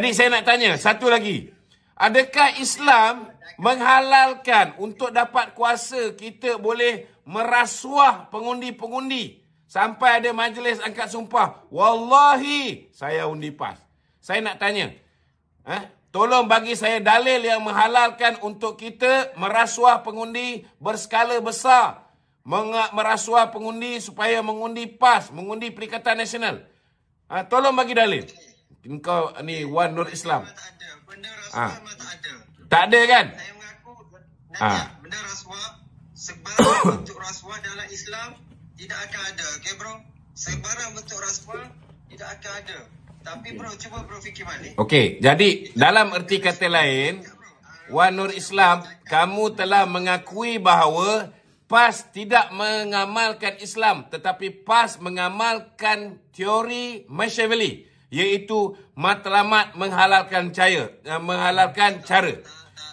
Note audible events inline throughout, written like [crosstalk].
Jadi saya nak tanya satu lagi. Adakah Islam menghalalkan untuk dapat kuasa kita boleh merasuah pengundi-pengundi sampai ada majlis angkat sumpah. Wallahi saya undi PAS. Saya nak tanya. Eh? Tolong bagi saya dalil yang menghalalkan untuk kita merasuah pengundi berskala besar. Merasuah pengundi supaya mengundi PAS, mengundi Perikatan Nasional. Ha, tolong bagi dalil. Okay. Engkau ni Wan Nur Islam. Benda Rasuah ha. Ah. tak ada. Tak ada kan? Saya mengaku ha. benda Rasuah sebarang [coughs] bentuk Rasuah dalam Islam tidak akan ada. Okay bro? Sebarang bentuk Rasuah tidak akan ada. Tapi bro, cuba bro fikir mana? Okay, jadi dalam erti kata lain, Wan Nur Islam, kamu telah mengakui bahawa PAS tidak mengamalkan Islam tetapi PAS mengamalkan teori Machiavelli iaitu matlamat menghalalkan cara eh, menghalalkan cara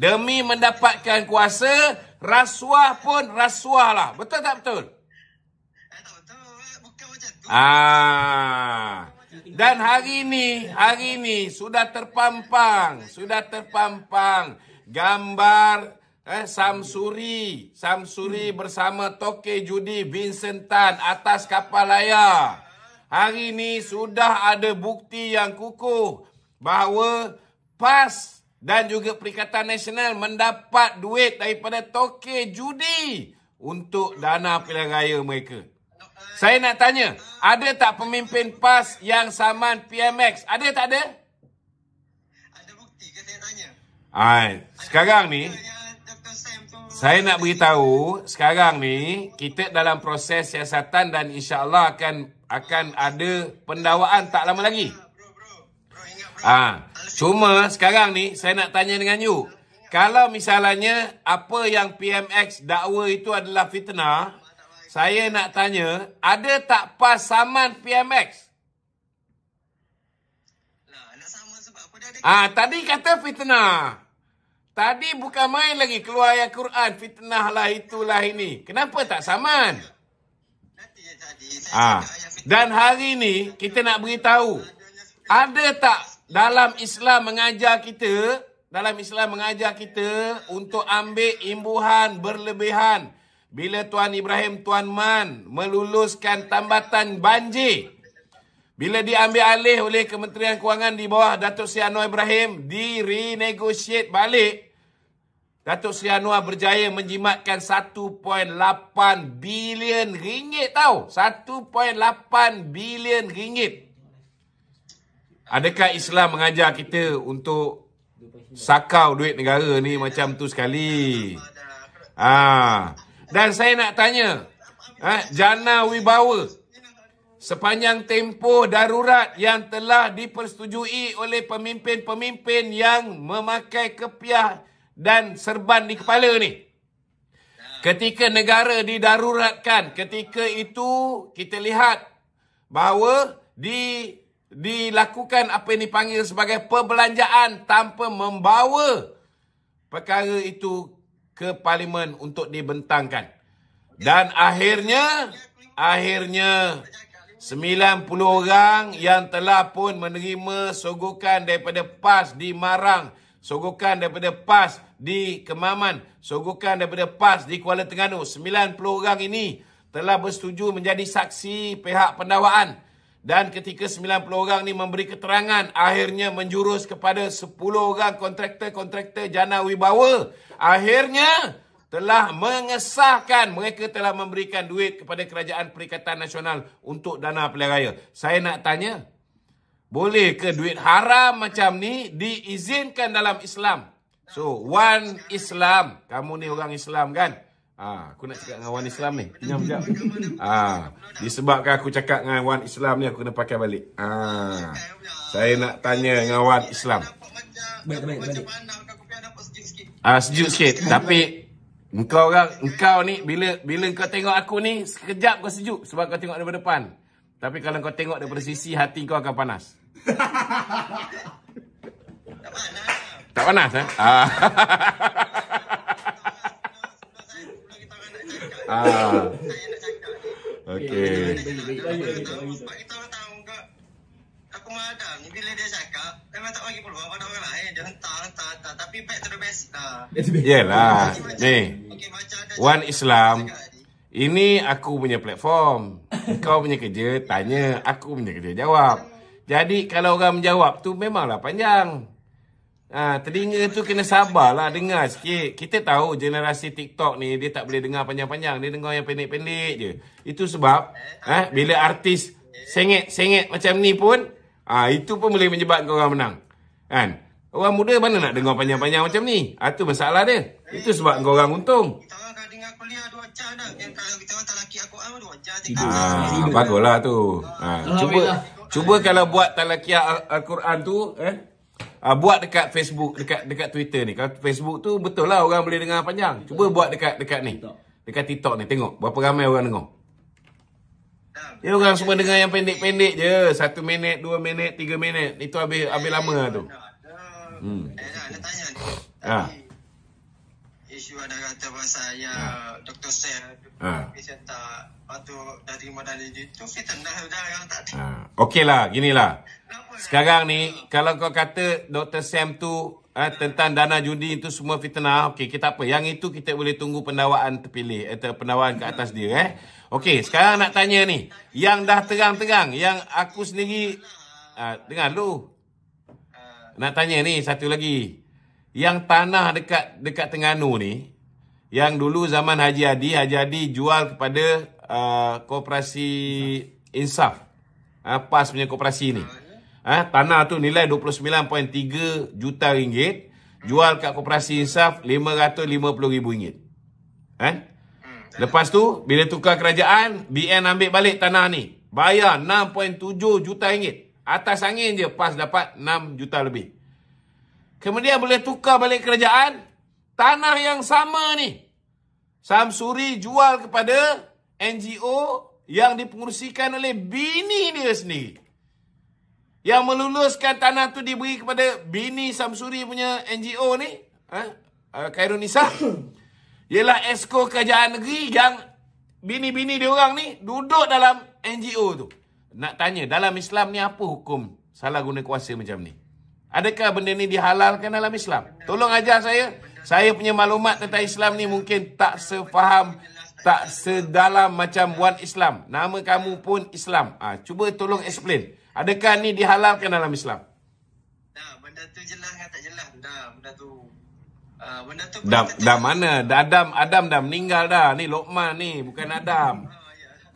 demi mendapatkan kuasa rasuah pun rasuahlah betul tak betul Ah. Dan hari ini, hari ini sudah terpampang, sudah terpampang gambar eh, Samsuri, Samsuri bersama Toke Judi Vincent Tan atas kapal layar. Hari ini sudah ada bukti yang kukuh bahawa PAS dan juga Perikatan Nasional mendapat duit daripada toke judi untuk dana pilihan raya mereka. Saya nak tanya, ada tak pemimpin PAS yang saman PMX? Ada tak ada? Ada bukti ke saya tanya? Hai, sekarang ni, saya nak beritahu sekarang ni kita dalam proses siasatan dan insya-Allah akan akan ada pendawaan tak lama lagi. Ah, cuma sekarang ni saya nak tanya dengan you. Kalau misalnya apa yang PMX dakwa itu adalah fitnah, saya nak tanya, ada tak pas saman PMX? Ah, tadi kata fitnah. Tadi bukan main lagi keluar ayat Quran. Fitnah lah itulah ini. Kenapa tak saman? Ah. Dan hari ini kita nak beritahu. Ada tak dalam Islam mengajar kita. Dalam Islam mengajar kita untuk ambil imbuhan berlebihan. Bila Tuan Ibrahim Tuan Man meluluskan tambatan banjir. Bila diambil alih oleh Kementerian Kewangan di bawah Datuk Seri Anwar Ibrahim, direnegosiate balik. Datuk Seri Anwar berjaya menjimatkan 1.8 bilion ringgit tau. 1.8 bilion ringgit. Adakah Islam mengajar kita untuk sakau duit negara ni macam tu sekali? Ah. Dan saya nak tanya, ha, Jana Wibawa, sepanjang tempoh darurat yang telah dipersetujui oleh pemimpin-pemimpin yang memakai kepiah dan serban di kepala ni. Ketika negara didaruratkan, ketika itu kita lihat bahawa di dilakukan apa yang dipanggil sebagai perbelanjaan tanpa membawa perkara itu ke parlimen untuk dibentangkan. Dan akhirnya akhirnya 90 orang yang telah pun menerima sogokan daripada PAS di Marang, sogokan daripada PAS di Kemaman, sogokan daripada PAS di Kuala Terengganu. 90 orang ini telah bersetuju menjadi saksi pihak pendawaan. Dan ketika 90 orang ini memberi keterangan, akhirnya menjurus kepada 10 orang kontraktor-kontraktor jana wibawa. Akhirnya, telah mengesahkan mereka telah memberikan duit kepada kerajaan perikatan nasional untuk dana pilihan raya. Saya nak tanya, boleh ke duit haram macam ni diizinkan dalam Islam? So, one Islam. Kamu ni orang Islam kan? Ha, aku nak cakap dengan one Islam ni. Pinjam sekejap. Ha, disebabkan aku cakap dengan one Islam ni, aku kena pakai balik. Ha, saya nak tanya dengan one Islam. Baik, baik, baik. Ah, sejuk sikit. Tapi, Engkau orang, engkau ni bila bila kau tengok aku ni sekejap kau sejuk sebab kau tengok daripada depan. Tapi kalau kau tengok daripada sisi hati kau akan panas. Tak panas. [laughs] Tak panas eh? [laughs] eh? Ah. Ah. Okey. Bagi tahu orang Aku madam bila dia cakap memang tak bagi peluang pada orang lain. Dia hentak hentak hentak tapi back to the best lah. Nih. One Islam Ini aku punya platform Kau punya kerja Tanya Aku punya kerja Jawab Jadi kalau orang menjawab tu Memanglah panjang Ha, telinga tu kena sabarlah dengar sikit. Kita tahu generasi TikTok ni dia tak boleh dengar panjang-panjang. Dia dengar yang pendek-pendek je. Itu sebab eh, ha, bila artis eh. sengit-sengit macam ni pun, ha, itu pun boleh menyebabkan orang menang. Kan? Orang muda mana nak dengar panjang-panjang macam ni? Ha, itu masalah dia. Itu sebab kau orang untung dengan kuliah dua cah dah. Yang kalau kita orang tak laki aku ah dua cah tiga. Ah, ah baguslah tu. Ha, cuba cuba kalau buat talakiah ah, al-Quran tu eh Uh, buat dekat Facebook dekat dekat Twitter ni. Kalau Facebook tu betul lah orang boleh dengar panjang. Cuba buat dekat dekat ni. Dekat TikTok ni tengok berapa ramai orang dengar. Ya nah, orang semua dengar yang pendek-pendek je. Satu minit, dua minit, tiga minit. Itu habis habis lama tu. Hmm. Eh, nak tanya ni sebab dah kata pasal ya ha. Dr. Ha. Patient tak Lepas dari modal terima dah tu kita dah dah yang tak ha. Okey lah, gini lah. Sekarang ni, kalau kau kata Dr. Sam tu eh, tentang dana judi itu semua fitnah, okey kita apa? Yang itu kita boleh tunggu pendawaan terpilih, eh, pendawaan ke atas dia eh. Okey, sekarang nak tanya ni, yang dah terang-terang, yang aku sendiri, uh, dengar lu, ah. nak tanya ni satu lagi. Yang tanah dekat dekat Tengganu ni, yang dulu zaman Haji Hadi, Haji Hadi jual kepada uh, koperasi Insaf. Ha, PAS punya koperasi ni. Ha, tanah tu nilai 29.3 juta ringgit. Jual kat koperasi Insaf 550 ribu ringgit. Ha? Lepas tu, bila tukar kerajaan, BN ambil balik tanah ni. Bayar 6.7 juta ringgit. Atas angin je PAS dapat 6 juta lebih. Kemudian boleh tukar balik kerajaan, tanah yang sama ni Samsuri jual kepada NGO yang dipengerusikan oleh bini dia sendiri. Yang meluluskan tanah tu diberi kepada bini Samsuri punya NGO ni. Ha? Uh, ah, Kairunisa. [coughs] Ialah esko kerajaan negeri yang bini-bini dia orang ni duduk dalam NGO tu. Nak tanya, dalam Islam ni apa hukum salah guna kuasa macam ni? Adakah benda ni dihalalkan dalam Islam? Tolong ajar saya saya punya maklumat tentang Islam ni mungkin tak sefaham, tak sedalam macam buat Islam. Nama kamu pun Islam. Ah, ha, cuba tolong explain. Adakah ni dihalalkan dalam Islam? Dah, benda tu jelas kan tak jelas. Dah, benda tu. Uh, benda tu dah, benda dah mana? Adam, Adam dah meninggal dah. Ni Lokman ni, bukan Adam.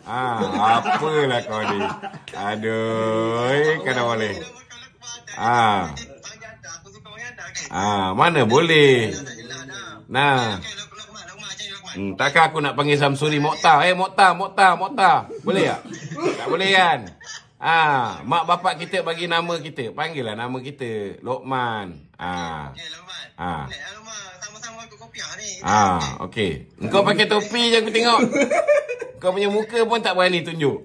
Ah, ha, apalah kau ni. Aduh, eh, kena boleh. Ah. Ha. Ah, mana boleh. Nah. Hmm, takkan aku nak panggil Samsuri Mokta. Eh, Mokta, Mokta, Mokta. Boleh tak? tak boleh kan? Ha, mak bapak kita bagi nama kita. Panggillah nama kita. Lokman. Ha. Okay, Ha. Ah, okey. Engkau pakai topi je aku tengok. Kau punya muka pun tak berani tunjuk.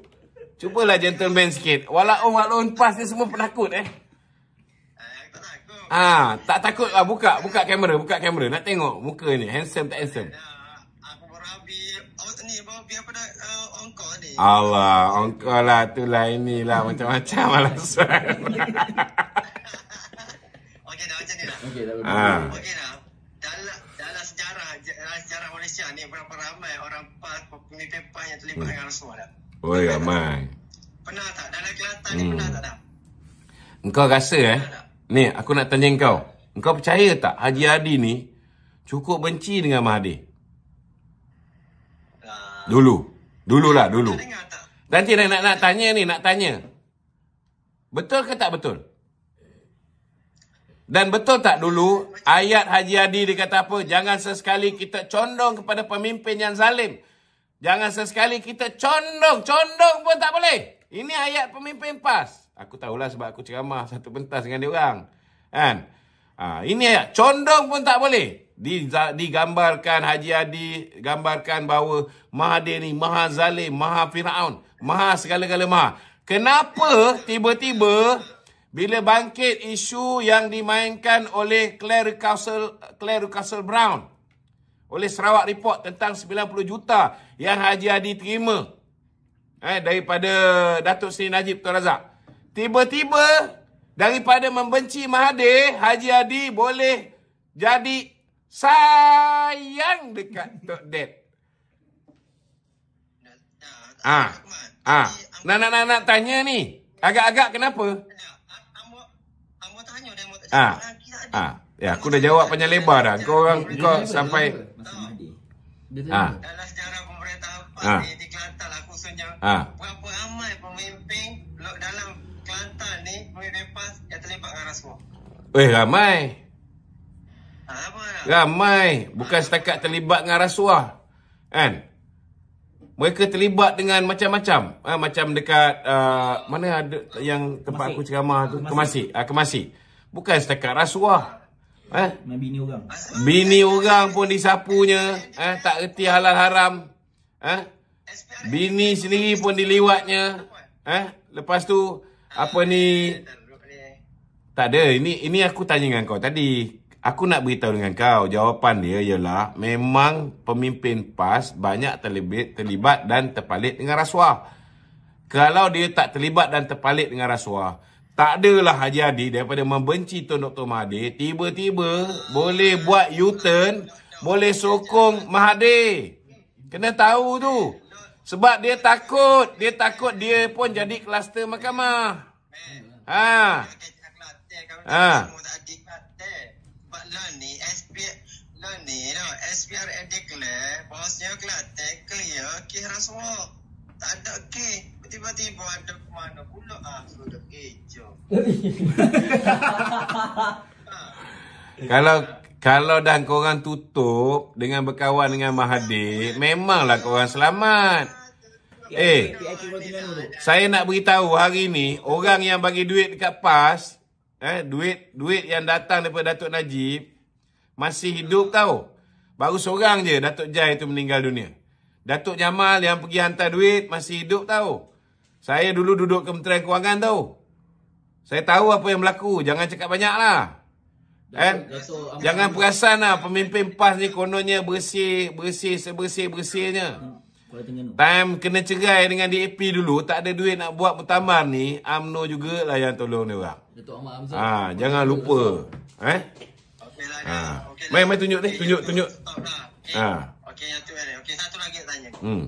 Cubalah gentleman sikit. Walau oh, walau pas ni semua penakut eh. Ah tak takut ah Buka, buka kamera, buka kamera. Nak tengok muka ni. Handsome tak handsome? Ya, aku berhabi. Oh, ni, berhabi apa dah? Eh, ongkor ni. Allah, ongkor lah. Tu lah, inilah. [laughs] Macam-macam lah. [laughs] Okey, dah macam ni lah. Okey, dah ha. Okey, dah. Malaysia ni berapa ramai orang PAS, pemimpin PAS yang terlibat hmm. dengan Rasuah dah? Oh, ramai. Pernah tak? Dalam Kelantan hmm. ni pernah tak dah? Engkau rasa eh? Tak, tak. Ni, aku nak tanya kau. Kau percaya tak Haji Hadi ni cukup benci dengan Mahathir? Ah. Dulu, dulu. lah, dulu. Nanti nak, nak, nak tanya ni, nak tanya. Betul ke tak betul? Dan betul tak dulu ayat Haji Hadi dia kata apa? Jangan sesekali kita condong kepada pemimpin yang zalim. Jangan sesekali kita condong. Condong pun tak boleh. Ini ayat pemimpin PAS. Aku tahulah sebab aku ceramah satu pentas dengan dia orang. Kan? Ha, ini ayat. Condong pun tak boleh. di Digambarkan Haji Adi, gambarkan bahawa Mahathir ni, Maha Zalim, Maha Fir'aun, Maha segala-gala Maha. Kenapa tiba-tiba bila bangkit isu yang dimainkan oleh Claire Castle, Claire Castle Brown oleh Sarawak Report tentang 90 juta yang Haji Adi terima eh, daripada Datuk Seri Najib Tuan Razak tiba-tiba daripada membenci Mahathir, Haji Adi boleh jadi sayang dekat [laughs] Tok Dad. Ah ah, ah. ah. Nak nak nak nak tanya ni. Agak-agak kenapa? Ah. Ah. Ya, aku dah jawab panjang lebar dah. Kau orang kau sampai Ah. Dalam sejarah pemerintahan Pak ah. di Kelantan lah khususnya. Ah. Berapa ramai pemimpin dalam yang terlibat dengan rasuah Weh ramai ah, Ramai lah. Ramai Bukan setakat terlibat dengan rasuah Kan Mereka terlibat dengan macam-macam ha, Macam dekat uh, Mana ada yang tempat Kemasi. aku ceramah tu Kemasi ha, Kemasi Bukan setakat rasuah Eh? Ha? Bini orang Bini orang pun disapunya eh? Ha? Tak reti halal haram Eh? Ha? Bini sendiri pun diliwatnya Eh? Ha? Lepas tu apa ni tak ada ini ini aku tanya dengan kau tadi aku nak beritahu dengan kau jawapan dia ialah memang pemimpin PAS banyak terlibat terlibat dan terpalit dengan rasuah kalau dia tak terlibat dan terpalit dengan rasuah tak adalah Haji Adi daripada membenci Tun Dr. Mahathir tiba-tiba boleh buat U-turn boleh sokong Mahathir kena tahu tu sebab dia takut. Dia takut dia pun jadi kluster mahkamah. Ha. Ha. SPRM declare bosnya kelate clear kira semua tak ada tiba-tiba ada ke mana sudah kejo kalau kalau dah korang tutup dengan berkawan dengan Mahathir, memanglah korang selamat. Eh. eh, saya nak beritahu hari ni orang yang bagi duit dekat PAS, eh, duit duit yang datang daripada Datuk Najib masih hidup tau. Baru seorang je Datuk Jai tu meninggal dunia. Datuk Jamal yang pergi hantar duit masih hidup tau. Saya dulu duduk Kementerian Kewangan tau. Saya tahu apa yang berlaku. Jangan cakap banyak lah. Eh, jangan perasan lah pemimpin PAS ni kononnya bersih, bersih, sebersih, bersihnya. Hmm. Pam kena cerai dengan DAP dulu Tak ada duit nak buat mutamar ni UMNO jugalah yang tolong dia orang Dato' Ahmad ha, Jangan lupa Ahmad. Eh? Okay, lah, ah. okay, lah. Mai tunjuk ni Tunjuk tunjuk Okay, ha. okay, satu lagi tanya hmm.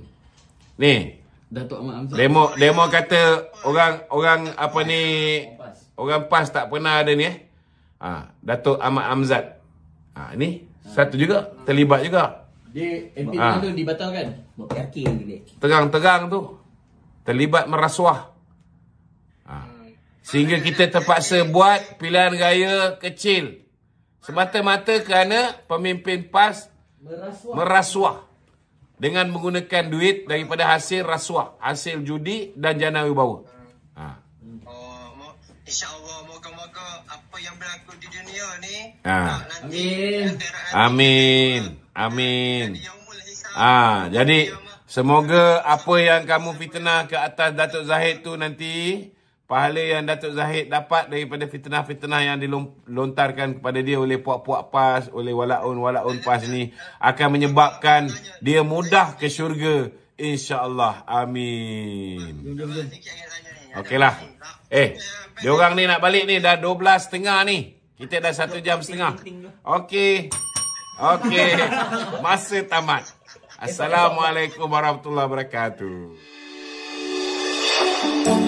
Ni Datuk Ahmad Demo, demo kata Orang orang apa ni Orang PAS tak pernah ada ni eh. Ha, datuk Ahmad Hamzat. Ha, ni satu juga. Terlibat juga. Dia MPT ha. Ah. tu dibatalkan. Buat PRK gini. Terang-terang tu terlibat merasuah. Ha. Sehingga kita terpaksa buat pilihan raya kecil. Semata-mata kerana pemimpin PAS merasuah. merasuah. Dengan menggunakan duit daripada hasil rasuah. Hasil judi dan jana wibawa. Ha. InsyaAllah moga-moga apa yang berlaku di dunia ni ha. nanti Amin Amin Ah, ha. Jadi semoga apa yang kamu fitnah ke atas Datuk Zahid tu nanti Pahala yang Datuk Zahid dapat daripada fitnah-fitnah yang dilontarkan kepada dia oleh puak-puak PAS, oleh walaun-walaun PAS ni akan menyebabkan dia mudah ke syurga. InsyaAllah. Amin. Okey lah. Eh, dia orang ni nak balik ni. Dah 12 setengah ni. Kita dah 1 jam setengah. Okey. Okey. Masa tamat. Assalamualaikum warahmatullahi wabarakatuh.